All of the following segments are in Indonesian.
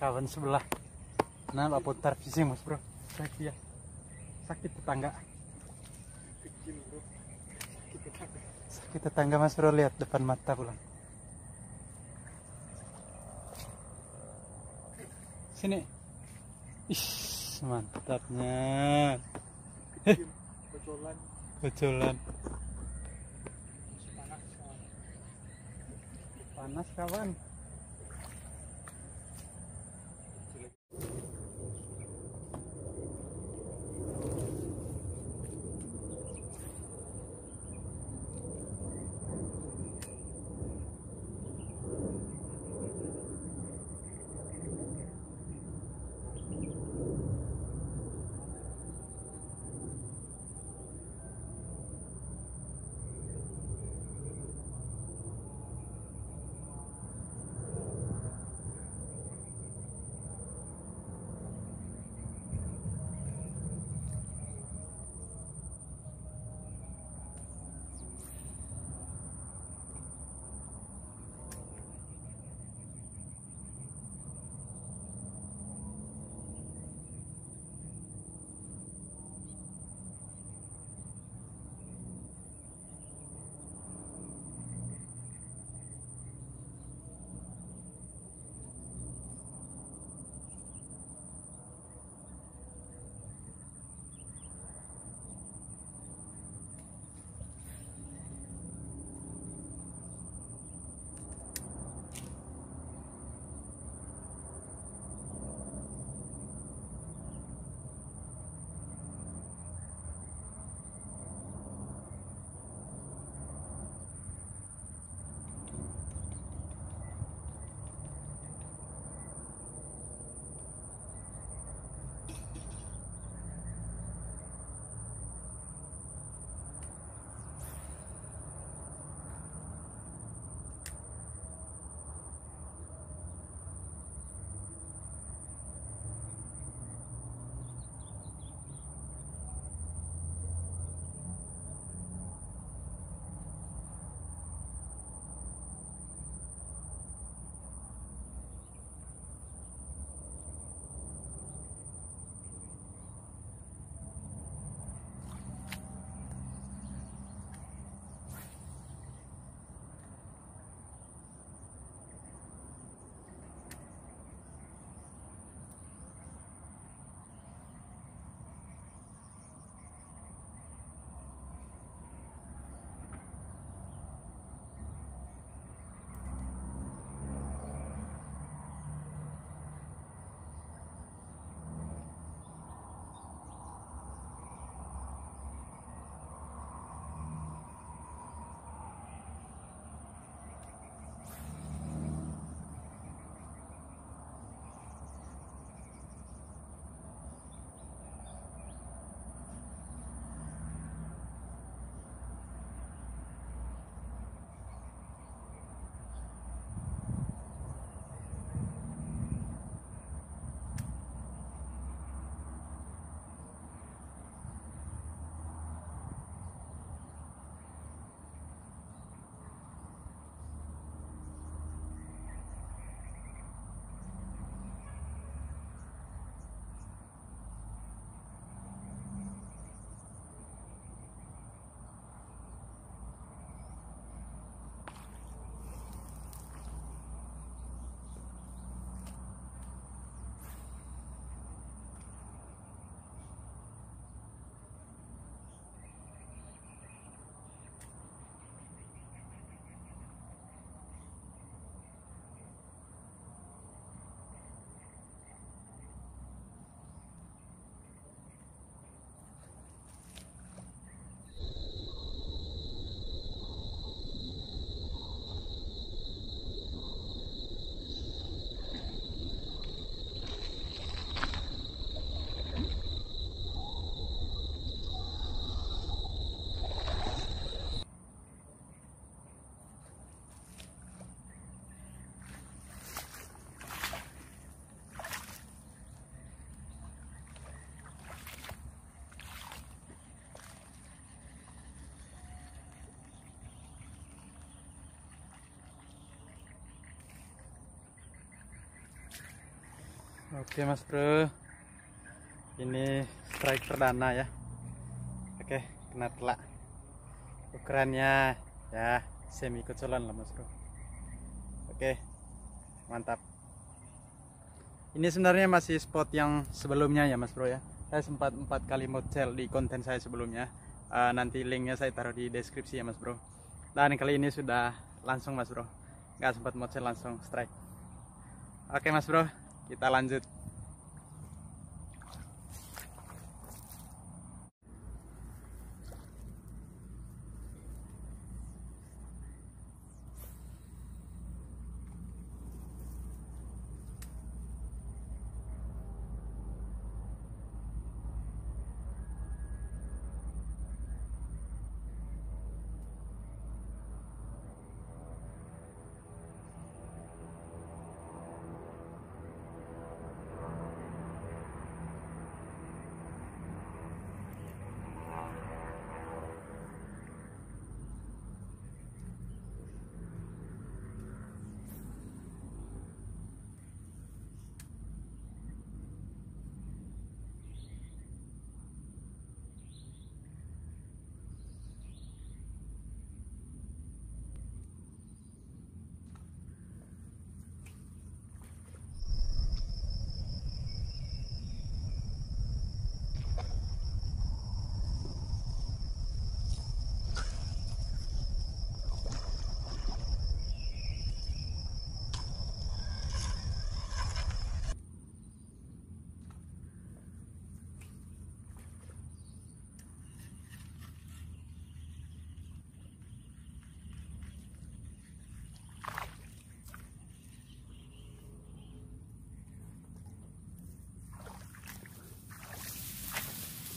kawan sebelah nah Pak putar visi mas bro sakit ya sakit tetangga sakit tetangga mas bro lihat depan mata pulang sini Ish, mantapnya bocolan bocolan panas kawan Oke Mas Bro, ini strike perdana ya. Oke, kena telak. Ukurannya ya semi kecolan lah Mas Bro. Oke, mantap. Ini sebenarnya masih spot yang sebelumnya ya Mas Bro ya. Saya sempat 4 kali model di konten saya sebelumnya. Uh, nanti linknya saya taruh di deskripsi ya Mas Bro. Dan kali ini sudah langsung Mas Bro. Gak sempat model langsung strike. Oke Mas Bro, kita lanjut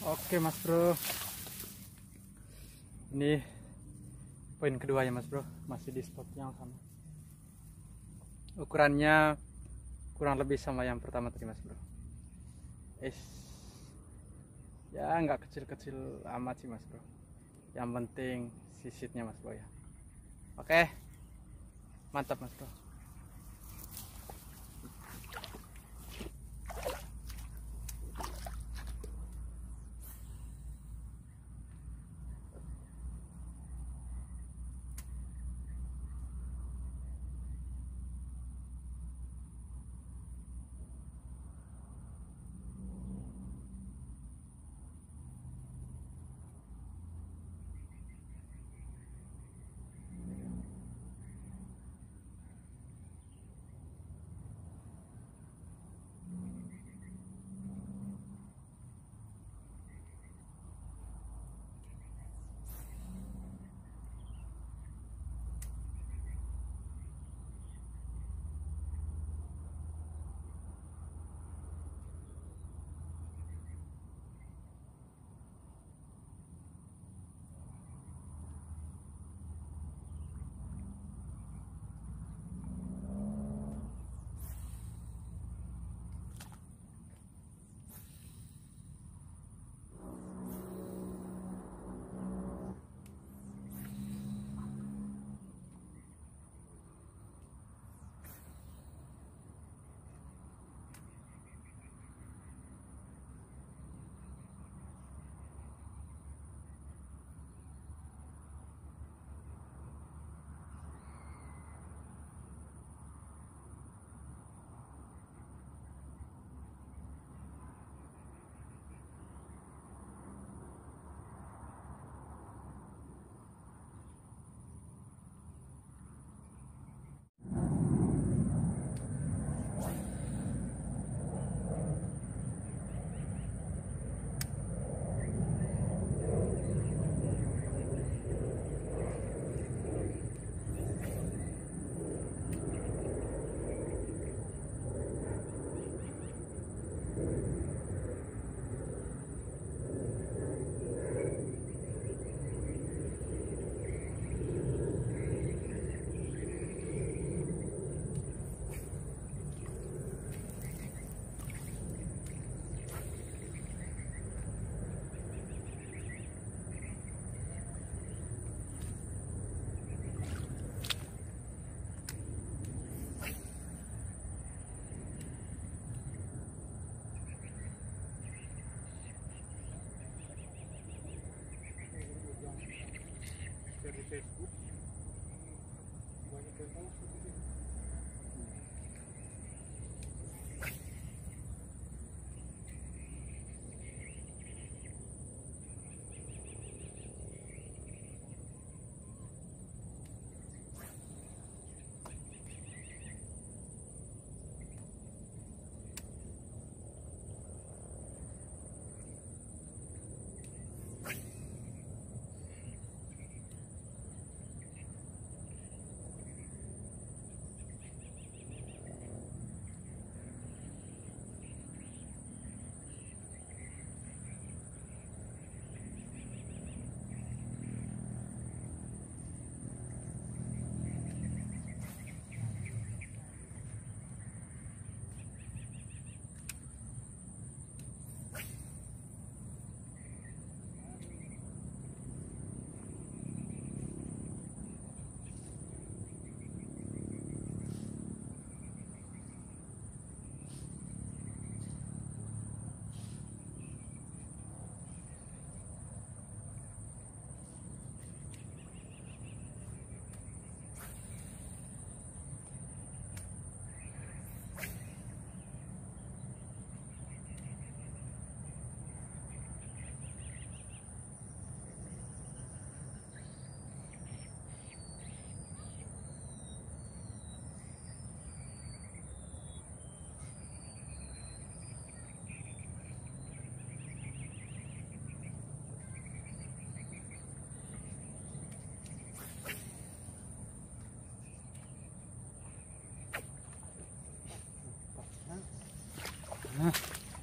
Oke mas bro Ini Poin kedua ya mas bro Masih di spot yang sama Ukurannya Kurang lebih sama yang pertama tadi mas bro Is, Ya nggak kecil-kecil amat sih mas bro Yang penting sisitnya mas bro ya Oke Mantap mas bro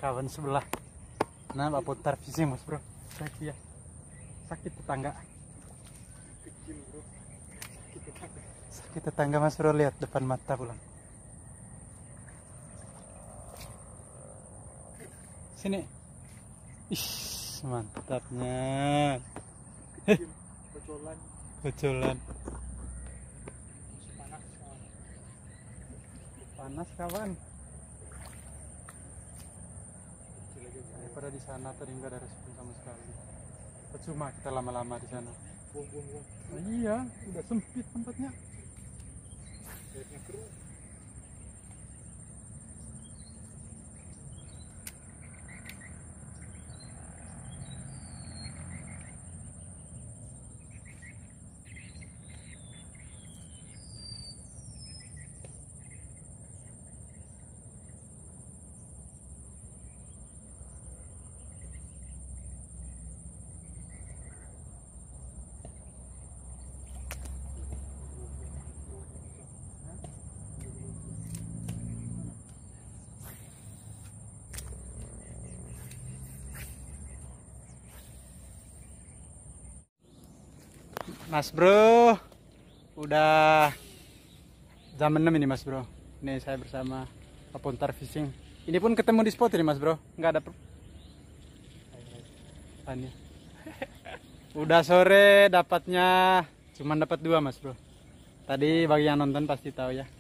kawan sebelah nah Pak putar visi mas bro sakit ya sakit tetangga sakit tetangga mas bro lihat depan mata pulang sini ih mantapnya kecolan kecolan panas kawan daripada di sana terhingga dari sebelum sama sekali percuma kita lama-lama di sana iya udah sempit tempatnya Mas Bro udah jam 6 ini Mas Bro ini saya bersama Puntar Fishing ini pun ketemu di spot ini Mas Bro Enggak ada Tanya. Ah, udah sore dapatnya cuman dapat dua Mas Bro tadi bagi yang nonton pasti tahu ya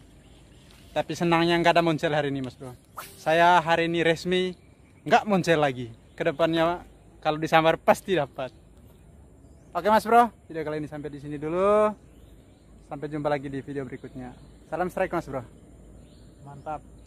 tapi senangnya enggak ada muncul hari ini Mas Bro saya hari ini resmi enggak muncul lagi kedepannya kalau disambar pasti dapat Oke Mas Bro, video kali ini sampai di sini dulu. Sampai jumpa lagi di video berikutnya. Salam strike Mas Bro. Mantap.